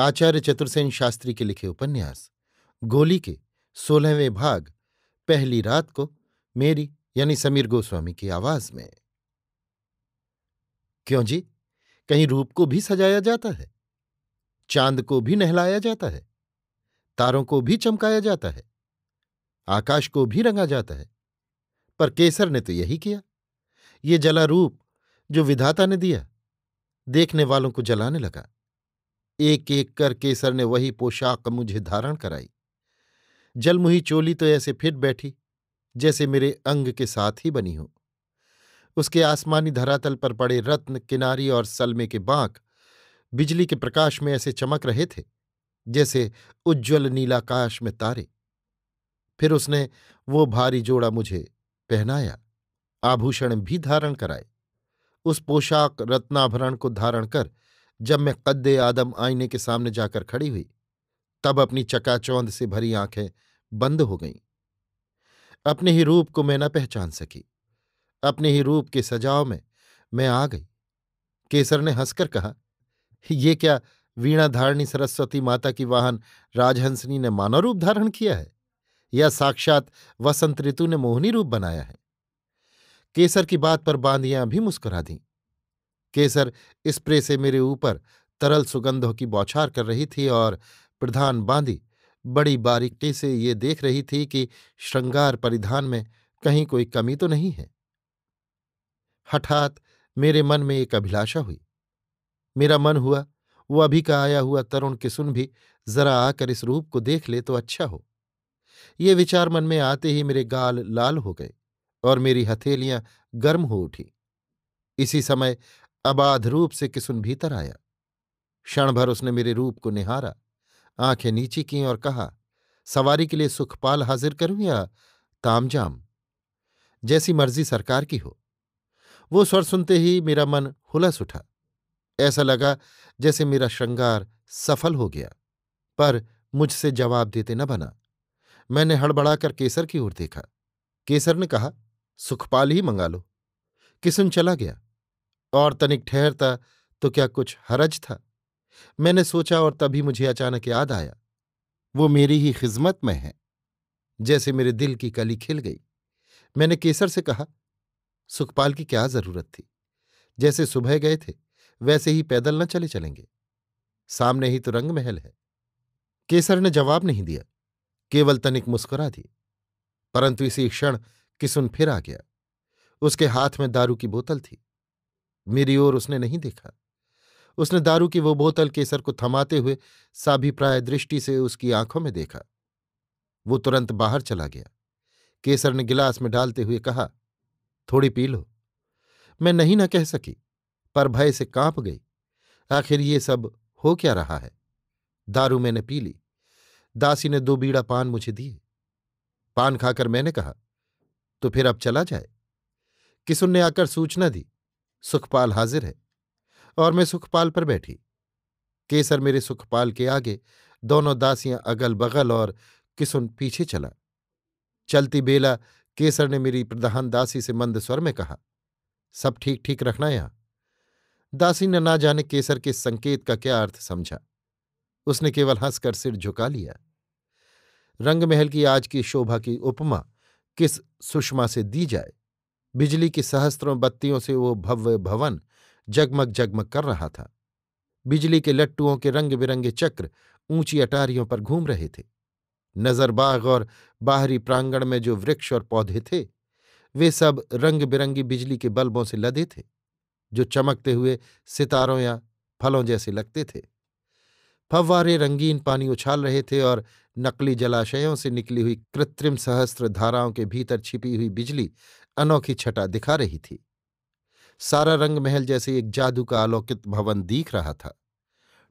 आचार्य चतुर्सेन शास्त्री के लिखे उपन्यास गोली के सोलहवें भाग पहली रात को मेरी यानी समीर गोस्वामी की आवाज में क्यों जी कहीं रूप को भी सजाया जाता है चांद को भी नहलाया जाता है तारों को भी चमकाया जाता है आकाश को भी रंगा जाता है पर केसर ने तो यही किया ये जला रूप जो विधाता ने दिया देखने वालों को जलाने लगा एक एक कर केसर ने वही पोशाक मुझे धारण कराई जलमुही चोली तो ऐसे फिट बैठी जैसे मेरे अंग के साथ ही बनी हो उसके आसमानी धरातल पर पड़े रत्न किनारी और सलमे के बांक बिजली के प्रकाश में ऐसे चमक रहे थे जैसे उज्ज्वल नीलाकाश में तारे फिर उसने वो भारी जोड़ा मुझे पहनाया आभूषण भी धारण कराए उस पोशाक रत्नाभरण को धारण कर जब मैं कद्द आदम आईने के सामने जाकर खड़ी हुई तब अपनी चकाचौंध से भरी आंखें बंद हो गईं अपने ही रूप को मैं न पहचान सकी अपने ही रूप के सजाव में मैं आ गई केसर ने हंसकर कहा ये क्या वीणाधारणी सरस्वती माता की वाहन राजहंसनी ने मानव रूप धारण किया है या साक्षात वसंत ऋतु ने मोहनी रूप बनाया है केसर की बात पर बांधियां भी मुस्कुरा दीं केसर स्प्रे से मेरे ऊपर तरल सुगंधों की बौछार कर रही थी और प्रधान बांदी बड़ी बारीकी से ये देख रही थी कि श्रृंगार परिधान में कहीं कोई कमी तो नहीं है हठात मेरे मन में एक अभिलाषा हुई मेरा मन हुआ वो अभी का आया हुआ तरुण किसुन भी जरा आकर इस रूप को देख ले तो अच्छा हो ये विचार मन में आते ही मेरे गाल लाल हो गए और मेरी हथेलियां गर्म हो उठी इसी समय अबाध रूप से किसुन भीतर आया क्षण भर उसने मेरे रूप को निहारा आंखें नीची की और कहा सवारी के लिए सुखपाल हाजिर करूं या तामजाम जैसी मर्जी सरकार की हो वो स्वर सुनते ही मेरा मन हुलस उठा ऐसा लगा जैसे मेरा श्रृंगार सफल हो गया पर मुझसे जवाब देते न बना मैंने हड़बड़ाकर केसर की ओर देखा केसर ने कहा सुखपाल ही मंगा लो किसुन चला गया और तनिक ठहरता तो क्या कुछ हरज था मैंने सोचा और तभी मुझे अचानक याद आया वो मेरी ही खिजमत में है जैसे मेरे दिल की कली खिल गई मैंने केसर से कहा सुखपाल की क्या जरूरत थी जैसे सुबह गए थे वैसे ही पैदल न चले चलेंगे सामने ही तो रंग महल है केसर ने जवाब नहीं दिया केवल तनिक मुस्कुरा दी परंतु इसी क्षण किसुन फिर आ गया उसके हाथ में दारू की बोतल थी मेरी ओर उसने नहीं देखा उसने दारू की वो बोतल केसर को थमाते हुए साभिप्राय दृष्टि से उसकी आंखों में देखा वो तुरंत बाहर चला गया केसर ने गिलास में डालते हुए कहा थोड़ी पी लो मैं नहीं ना कह सकी पर भय से कांप गई आखिर ये सब हो क्या रहा है दारू मैंने पी ली दासी ने दो बीड़ा पान मुझे दिए पान खाकर मैंने कहा तो फिर अब चला जाए किसुन ने आकर सूचना दी सुखपाल हाजिर है और मैं सुखपाल पर बैठी केसर मेरे सुखपाल के आगे दोनों दासियां अगल बगल और किसुन पीछे चला चलती बेला केसर ने मेरी प्रधान दासी से मंद स्वर में कहा सब ठीक ठीक रखना यहां दासी ने ना जाने केसर के संकेत का क्या अर्थ समझा उसने केवल हंसकर सिर झुका लिया रंगमहल की आज की शोभा की उपमा किस सुषमा से दी जाए बिजली की सहस्त्रों बत्तियों से वो भव्य भवन जगमग जगमग कर रहा था बिजली के लट्टुओं के रंग बिरंगे चक्र ऊंची अटारियों पर घूम रहे थे नजरबाग और बाहरी प्रांगण में जो वृक्ष और पौधे थे वे सब रंग बिरंगी बिजली के बल्बों से लदे थे जो चमकते हुए सितारों या फलों जैसे लगते थे फव्वारे रंगीन पानी उछाल रहे थे और नकली जलाशयों से निकली हुई कृत्रिम सहस्त्र धाराओं के भीतर छिपी हुई बिजली अनोखी छटा दिखा रही थी सारा रंग महल जैसे एक जादू का अलौकित भवन दिख रहा था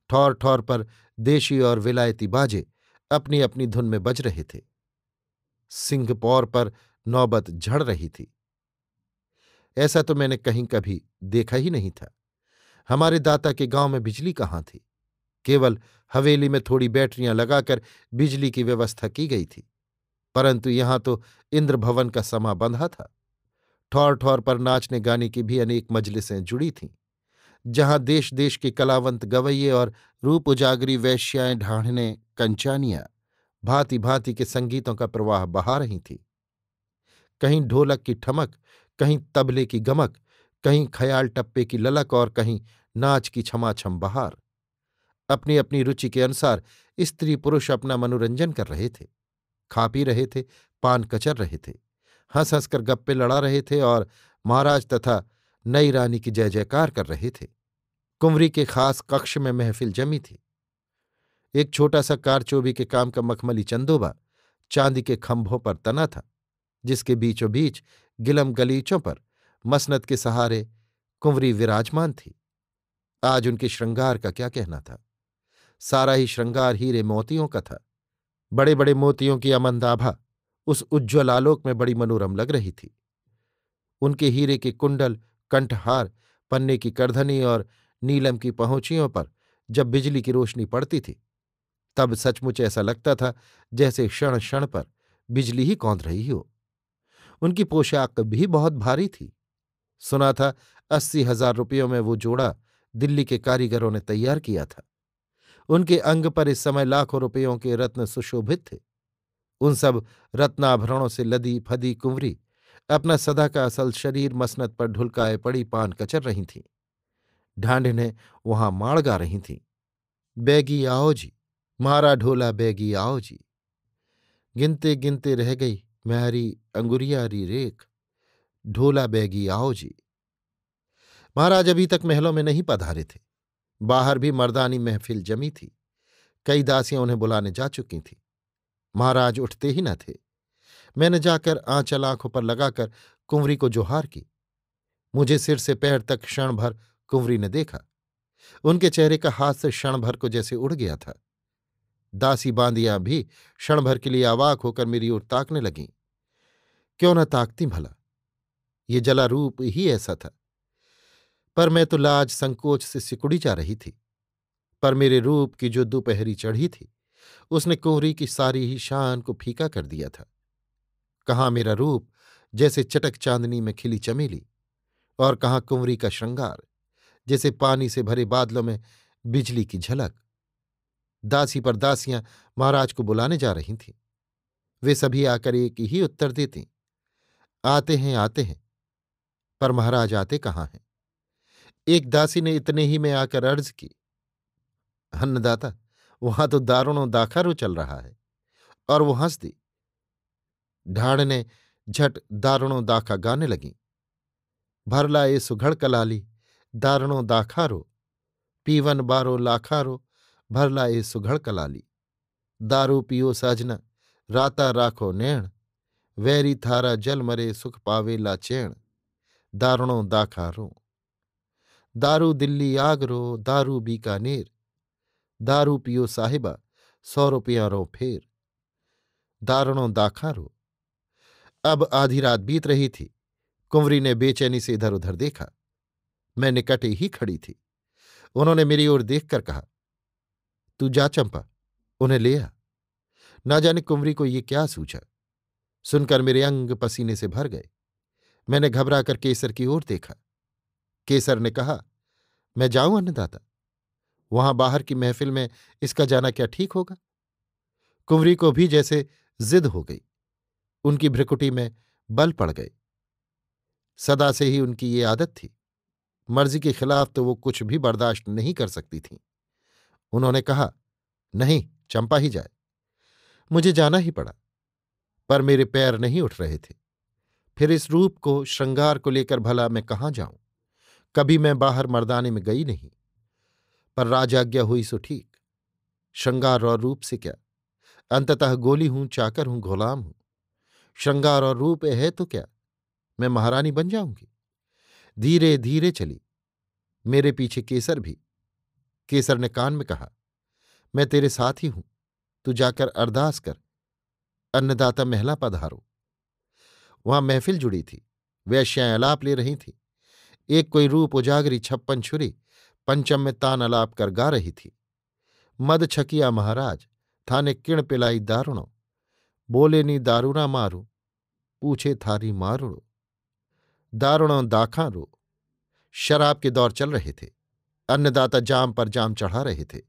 ठौर ठौर पर देशी और विलायती बाजे अपनी अपनी धुन में बज रहे थे सिंहपौर पर नौबत झड़ रही थी ऐसा तो मैंने कहीं कभी देखा ही नहीं था हमारे दाता के गांव में बिजली कहाँ थी केवल हवेली में थोड़ी बैटरियां लगाकर बिजली की व्यवस्था की गई थी परंतु यहां तो इंद्र भवन का समा बंधा था ठौर ठौर पर नाचने गाने की भी अनेक मजलिसें जुड़ी थीं जहां देश देश के कलावंत गवैये और रूप उजागरी वैश्याएं ढाढ़ने कंचानियां भांति भांति के संगीतों का प्रवाह बहा रही थी कहीं ढोलक की ठमक कहीं तबले की गमक कहीं खयाल टप्पे की ललक और कहीं नाच की छमाछम बहार अपनी अपनी रुचि के अनुसार स्त्री पुरुष अपना मनोरंजन कर रहे थे खा पी रहे थे पान कचर रहे थे हंस हंसकर गप्पे लड़ा रहे थे और महाराज तथा नई रानी की जय जयकार कर रहे थे कुंवरी के खास कक्ष में महफिल जमी थी एक छोटा सा कारचोबी के काम का मखमली चंदोबा चांदी के खंभों पर तना था जिसके बीचों बीच गिलम गलीचों पर मसनत के सहारे कुंवरी विराजमान थी आज उनके श्रृंगार का क्या कहना था सारा ही श्रृंगार हीरे मोतियों का था बड़े बड़े मोतियों की अमंदाभा उस आलोक में बड़ी मनोरम लग रही थी उनके हीरे के कुंडल कंठहार पन्ने की करधनी और नीलम की पहुंचियों पर जब बिजली की रोशनी पड़ती थी तब सचमुच ऐसा लगता था जैसे क्षण क्षण पर बिजली ही कौंध रही हो उनकी पोशाक भी बहुत भारी थी सुना था अस्सी हजार रुपयों में वो जोड़ा दिल्ली के कारीगरों ने तैयार किया था उनके अंग पर इस समय लाखों रुपयों के रत्न सुशोभित थे उन सब रत्नाभरणों से लदी फदी कुंवरी अपना सदा का असल शरीर मसनत पर ढुलकाए पड़ी पान कचर रही थी ढांढने वहां माड़ गा रही थी बैगी आओ जी मारा ढोला बैगी आओ जी गिनते गिनते रह गई मैरी अंगुरियारी रेख ढोला बैगी आओ जी महाराज अभी तक महलों में नहीं पधारे थे बाहर भी मर्दानी महफिल जमी थी कई दासियां उन्हें बुलाने जा चुकी थीं महाराज उठते ही न थे मैंने जाकर आंचल आंखों पर लगाकर कुंवरी को जोहार की मुझे सिर से पैर तक क्षण भर कुंवरी ने देखा उनके चेहरे का हाथ से क्षण भर को जैसे उड़ गया था दासी बांदियां भी क्षण भर के लिए आवाक होकर मेरी ओर ताकने लगीं क्यों न ताकती भला ये जला रूप ही ऐसा था पर मैं तो लाज संकोच से सिकुड़ी जा रही थी पर मेरे रूप की जो दोपहरी चढ़ी थी उसने कोहरी की सारी ही शान को फीका कर दिया था कहाँ मेरा रूप जैसे चटक चांदनी में खिली चमेली और कहाँ कुंवरी का श्रृंगार जैसे पानी से भरे बादलों में बिजली की झलक दासी पर दासियां महाराज को बुलाने जा रही थीं वे सभी आकर एक ही उत्तर देती आते हैं आते हैं पर महाराज आते कहाँ हैं एक दासी ने इतने ही में आकर अर्ज की अन्नदाता वहां तो दारुणों दाखारू चल रहा है और वो हंस दी ढाड़ ने झट दारुणों दाखा गाने लगी भरला ए सुघड़ कलाली दारुणों दाखारो पीवन बारो लाखारो भरला ए सुघड़ कलाली दारू पियो साजना राता राखो नैण वैरी थारा जल मरे सुख पावे चैण दारुणों दाखारो दारू दिल्ली आगरो दारू बीकानेर दारू पियो साहिबा सौ रुपया रो फेर दारणो दाखा रो अब आधी रात बीत रही थी कुंवरी ने बेचैनी से इधर उधर देखा मैं निकट ही खड़ी थी उन्होंने मेरी ओर देखकर कहा तू जा चंपा उन्हें ले आ ना जाने कुंवरी को ये क्या सूझा सुनकर मेरे अंग पसीने से भर गए मैंने घबरा कर केसर की ओर देखा केसर ने कहा मैं जाऊं अन्नदाता वहां बाहर की महफिल में इसका जाना क्या ठीक होगा कुंवरी को भी जैसे जिद हो गई उनकी भ्रिकुटी में बल पड़ गए सदा से ही उनकी ये आदत थी मर्जी के खिलाफ तो वो कुछ भी बर्दाश्त नहीं कर सकती थीं उन्होंने कहा नहीं चंपा ही जाए मुझे जाना ही पड़ा पर मेरे पैर नहीं उठ रहे थे फिर इस रूप को श्रृंगार को लेकर भला मैं कहाँ जाऊं कभी मैं बाहर मर्दाने में गई नहीं पर राजाज्ञा हुई सो ठीक श्रृंगार और रूप से क्या अंततः गोली हूं चाकर हूं गुलाम हूं श्रृंगार और रूप है तो क्या मैं महारानी बन जाऊंगी धीरे धीरे चली मेरे पीछे केसर भी केसर ने कान में कहा मैं तेरे साथ ही हूं तू जाकर अरदास कर अन्नदाता महिला पधारो वहां महफिल जुड़ी थी वैश्याएं अलाप ले रही थी एक कोई रूप उजागरी छप्पन छुरी पंचम में तान अलाप कर गा रही थी मद छकिया महाराज थाने किण पिलाई दारुणो बोले नी दारुणा मारू पूछे थारी मारुड़ो दारुणो दाखा रो शराब के दौर चल रहे थे अन्नदाता जाम पर जाम चढ़ा रहे थे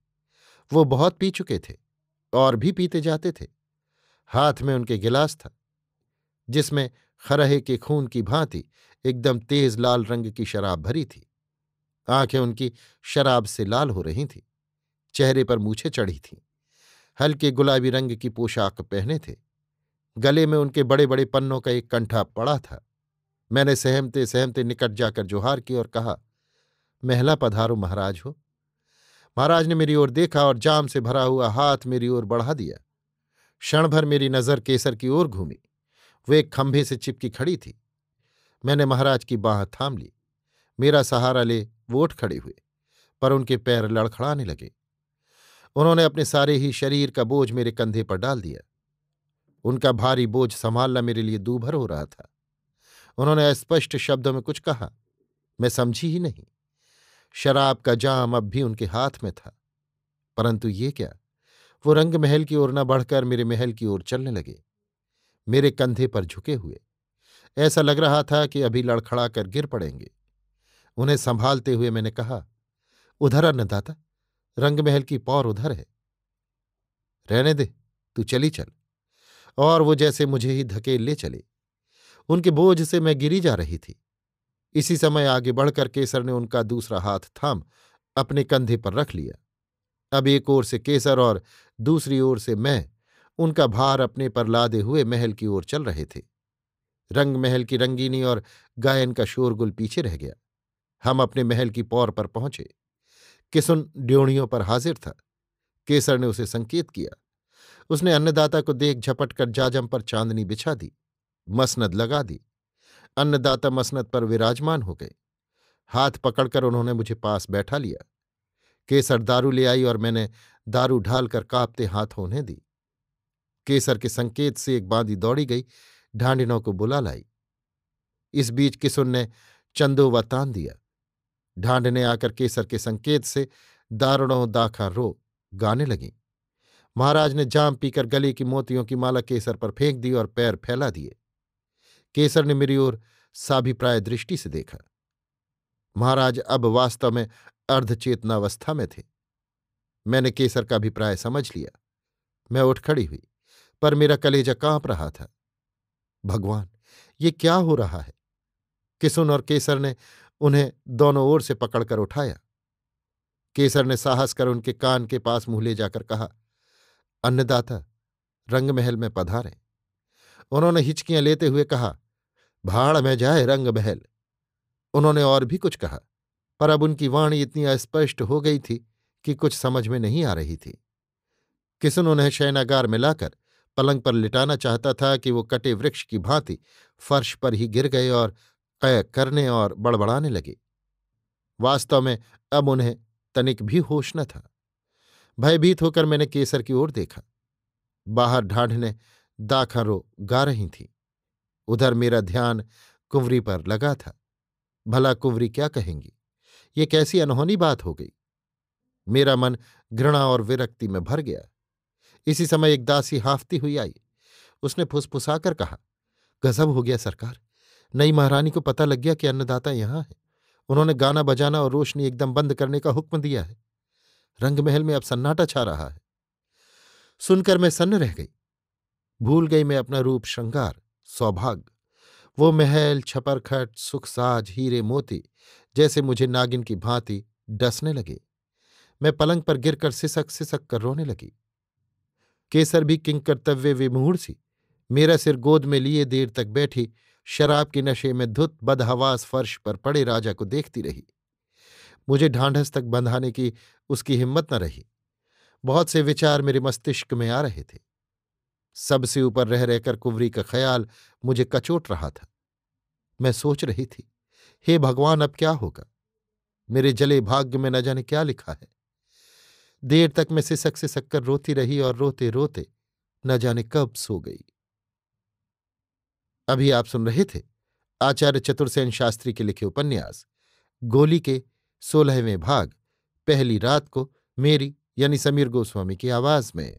वो बहुत पी चुके थे और भी पीते जाते थे हाथ में उनके गिलास था जिसमें खरहे के खून की भांति एकदम तेज लाल रंग की शराब भरी थी आंखें उनकी शराब से लाल हो रही थीं चेहरे पर मूछे चढ़ी थीं हल्के गुलाबी रंग की पोशाक पहने थे गले में उनके बड़े बड़े पन्नों का एक कंठा पड़ा था मैंने सहमते सहमते निकट जाकर जोहार की और कहा महला पधारो महाराज हो महाराज ने मेरी ओर देखा और जाम से भरा हुआ हाथ मेरी ओर बढ़ा दिया क्षण भर मेरी नज़र केसर की ओर घूमी वे एक खंभे से चिपकी खड़ी थी मैंने महाराज की बाह थाम ली मेरा सहारा ले वो उठ खड़े हुए पर उनके पैर लड़खड़ाने लगे उन्होंने अपने सारे ही शरीर का बोझ मेरे कंधे पर डाल दिया उनका भारी बोझ संभालना मेरे लिए दूभर हो रहा था उन्होंने अस्पष्ट शब्दों में कुछ कहा मैं समझी ही नहीं शराब का जाम अब भी उनके हाथ में था परंतु ये क्या वो रंग महल की ओर न बढ़कर मेरे महल की ओर चलने लगे मेरे कंधे पर झुके हुए ऐसा लग रहा था कि अभी लड़खड़ा कर गिर पड़ेंगे उन्हें संभालते हुए मैंने कहा उधर अन्नदाता रंगमहल की पौर उधर है रहने दे तू चली चल और वो जैसे मुझे ही धकेल ले चले उनके बोझ से मैं गिरी जा रही थी इसी समय आगे बढ़कर केसर ने उनका दूसरा हाथ थाम अपने कंधे पर रख लिया अब एक ओर से केसर और दूसरी ओर से मैं उनका भार अपने पर लादे हुए महल की ओर चल रहे थे रंग महल की रंगीनी और गायन का शोरगुल पीछे रह गया हम अपने महल की पौर पर पहुंचे किसुन ड्योणियों पर हाजिर था केसर ने उसे संकेत किया उसने अन्नदाता को देख झपट कर जाजम पर चांदनी बिछा दी मसनद लगा दी अन्नदाता मसनद पर विराजमान हो गए हाथ पकड़कर उन्होंने मुझे पास बैठा लिया केसर दारू ले आई और मैंने दारू ढालकर कांपते हाथ उन्हें दी केसर के संकेत से एक बांदी दौड़ी गई ढांडिनों को बुला लाई इस बीच किसुन ने व तान दिया ढांड ने आकर केसर के संकेत से दारुणों दाखा रो गाने लगी महाराज ने जाम पीकर गले की मोतियों की माला केसर पर फेंक दी और पैर फैला दिए केसर ने मेरी ओर साभिप्राय दृष्टि से देखा महाराज अब वास्तव में अर्धचेतनावस्था में थे मैंने केसर का अभिप्राय समझ लिया मैं उठ खड़ी हुई पर मेरा कलेजा कांप रहा था भगवान ये क्या हो रहा है किसुन और केसर ने उन्हें दोनों ओर से पकड़कर उठाया केसर ने साहस कर उनके कान के पास मुंह ले जाकर कहा अन्नदाता रंगमहल में पधारें उन्होंने हिचकियां लेते हुए कहा भाड़ में जाए रंगमहल उन्होंने और भी कुछ कहा पर अब उनकी वाणी इतनी अस्पष्ट हो गई थी कि कुछ समझ में नहीं आ रही थी किसन उन्हें शयनागार में लाकर पलंग पर लिटाना चाहता था कि वो कटे वृक्ष की भांति फर्श पर ही गिर गए और कय करने और बड़बड़ाने लगे वास्तव में अब उन्हें तनिक भी होश न था भयभीत होकर मैंने केसर की ओर देखा बाहर ढाढ़ने दाखरो गा रही थी उधर मेरा ध्यान कुंवरी पर लगा था भला कुंवरी क्या कहेंगी ये कैसी अनहोनी बात हो गई मेरा मन घृणा और विरक्ति में भर गया इसी समय एक दासी हाफती हुई आई उसने फुसफुसाकर कहा गजब हो गया सरकार नई महारानी को पता लग गया कि अन्नदाता यहाँ है उन्होंने गाना बजाना और रोशनी एकदम बंद करने का हुक्म दिया है रंगमहल में अब सन्नाटा छा रहा है सुनकर मैं सन्न रह गई भूल गई मैं अपना रूप श्रृंगार सौभाग्य वो महल छपरखट सुखसाज हीरे मोती जैसे मुझे नागिन की भांति डसने लगे मैं पलंग पर गिरकर सिसक सिसक कर रोने लगी केसर भी किंग कर्तव्य विमूढ़ सी मेरा सिर गोद में लिए देर तक बैठी शराब के नशे में धुत बदहवास फर्श पर पड़े राजा को देखती रही मुझे ढांढस तक बंधाने की उसकी हिम्मत न रही बहुत से विचार मेरे मस्तिष्क में आ रहे थे सबसे ऊपर रह रहकर कुंवरी का ख्याल मुझे कचोट रहा था मैं सोच रही थी हे भगवान अब क्या होगा मेरे जले भाग्य में न जाने क्या लिखा है देर तक मैं सिसक सिसक कर रोती रही और रोते रोते न जाने कब सो गई अभी आप सुन रहे थे आचार्य चतुर्सेन शास्त्री के लिखे उपन्यास गोली के सोलहवें भाग पहली रात को मेरी यानी समीर गोस्वामी की आवाज में